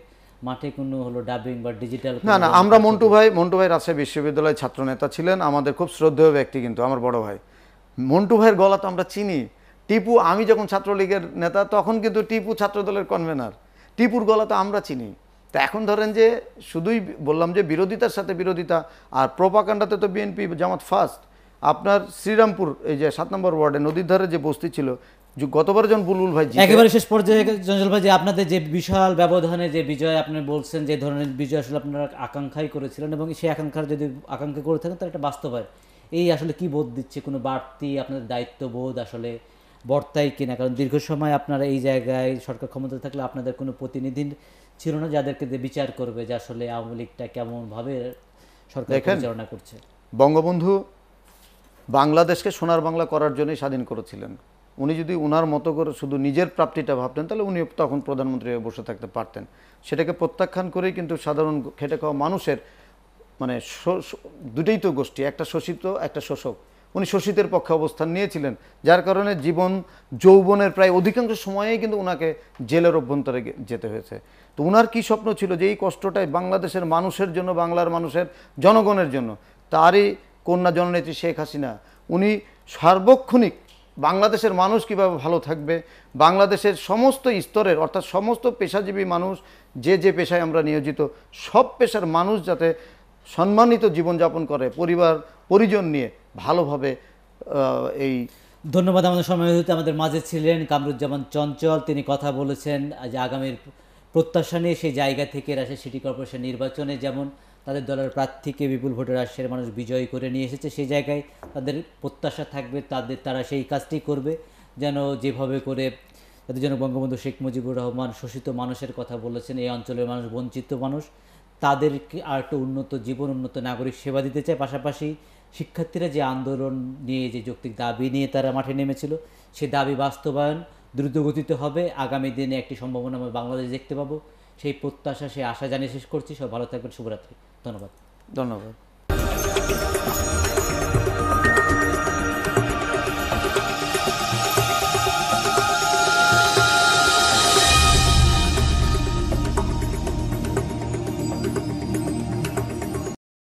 মাঠে কোনো হলো ডাবিং বা ডিজিটাল না না আমরা মন্টু ভাই মন্টু ভাই রাজশাহী বিশ্ববিদ্যালয়ের ছাত্র নেতা ছিলেন আমাদের খুব শ্রদ্ধেয় ব্যক্তি কিন্তু আমার বড় ভাই মন্টু ভাইয়ের গলা তো আমরা চিনি টিপু আমি যখন ছাত্রলীগের নেতা তখন কিন্তু টিপু ছাত্রদলের কনভেনার টিপুর গলা তো আমরা চিনি তা এখন ধরেন যে শুধুই বললাম যে বিরোধিতার সাথে বিরোধিতা আর প্রোপাকাণ্ডাতে তো বিএনপি জামাত ফার্স্ট আপনার শ্রীরামপুর এই যে সাত নম্বর ওয়ার্ডে নদীর ধারে যে বস্তি ছিল গতবার যখন বুলবুল ভাই একেবারে শেষ পর্যায়ে জঞ্জল ভাই যে আপনাদের যে বিশাল ব্যবধানে যে বিজয় আপনি বলছেন যে ধরনের বিজয় আসলে আপনারা আকাঙ্ক্ষাই করেছিলেন এবং সেই আকাঙ্ক্ষার যদি আকাঙ্ক্ষা করে থাকেন তার একটা হয় এই আসলে কি বোধ দিচ্ছে কোনো বাড়তি আপনাদের দায়িত্ববোধ আসলে বর্তায় কিনা কারণ দীর্ঘ সময় আপনারা এই জায়গায় সরকার ক্ষমতা থাকলে আপনাদের কোনো প্রতিনিধির ছিল না যাদেরকে বিচার করবে যে আসলে আওয়ামী লীগটা কেমনভাবে সরকার পরিচালনা করছে বঙ্গবন্ধু বাংলাদেশকে সোনার বাংলা করার জন্যই স্বাধীন করেছিলেন উনি যদি উনার মতো করে শুধু নিজের প্রাপ্তিটা ভাবতেন তাহলে উনি তখন প্রধানমন্ত্রী হয়ে বসে থাকতে পারতেন সেটাকে প্রত্যাখ্যান করেই কিন্তু সাধারণ খেটে খাওয়া মানুষের মানে দুটোই তো গোষ্ঠী একটা শোষিত একটা শোষক উনি শোষিতের পক্ষে অবস্থান নিয়েছিলেন যার কারণে জীবন যৌবনের প্রায় অধিকাংশ সময়েই কিন্তু ওনাকে জেলের অভ্যন্তরে যেতে হয়েছে তো ওনার কী স্বপ্ন ছিল যে এই কষ্টটাই বাংলাদেশের মানুষের জন্য বাংলার মানুষের জনগণের জন্য তারই কন্যা জননেত্রী শেখ হাসিনা উনি সার্বক্ষণিক বাংলাদেশের মানুষ কিভাবে ভালো থাকবে বাংলাদেশের সমস্ত স্তরের অর্থাৎ সমস্ত পেশাজীবী মানুষ যে যে পেশায় আমরা নিয়োজিত সব পেশার মানুষ যাতে সম্মানিত জীবনযাপন করে পরিবার পরিজন নিয়ে ভালোভাবে এই ধন্যবাদ আমাদের সময় হতে আমাদের মাঝে ছিলেন কামরুজ্জামান চঞ্চল তিনি কথা বলেছেন যে আগামীর প্রত্যাশা নিয়ে সেই জায়গা থেকে রাজশাহী সিটি কর্পোরেশন নির্বাচনে যেমন তাদের দলের প্রার্থীকে বিপুল ভোটে রাজশাহীর মানুষ বিজয়ী করে নিয়ে এসেছে সেই জায়গায় তাদের প্রত্যাশা থাকবে তাদের তারা সেই কাজটি করবে যেন যেভাবে করে তাদের জন্য বঙ্গবন্ধু শেখ মুজিবুর রহমান শোষিত মানুষের কথা বলেছেন এই অঞ্চলের মানুষ বঞ্চিত মানুষ তাদেরকে আর একটু উন্নত জীবন উন্নত নাগরিক সেবা দিতে চায় পাশাপাশি শিক্ষার্থীরা যে আন্দোলন নিয়ে যে যৌক্তিক দাবি নিয়ে তারা মাঠে নেমেছিল সে দাবি বাস্তবায়ন দ্রুতগতিতে হবে আগামী দিনে একটি সম্ভাবনা আমরা বাংলাদেশ দেখতে পাবো সেই প্রত্যাশা সেই আশা জানিয়ে শেষ করছি সব ভালো থাকবেন শুভরাত্রি ধন্যবাদ ধন্যবাদ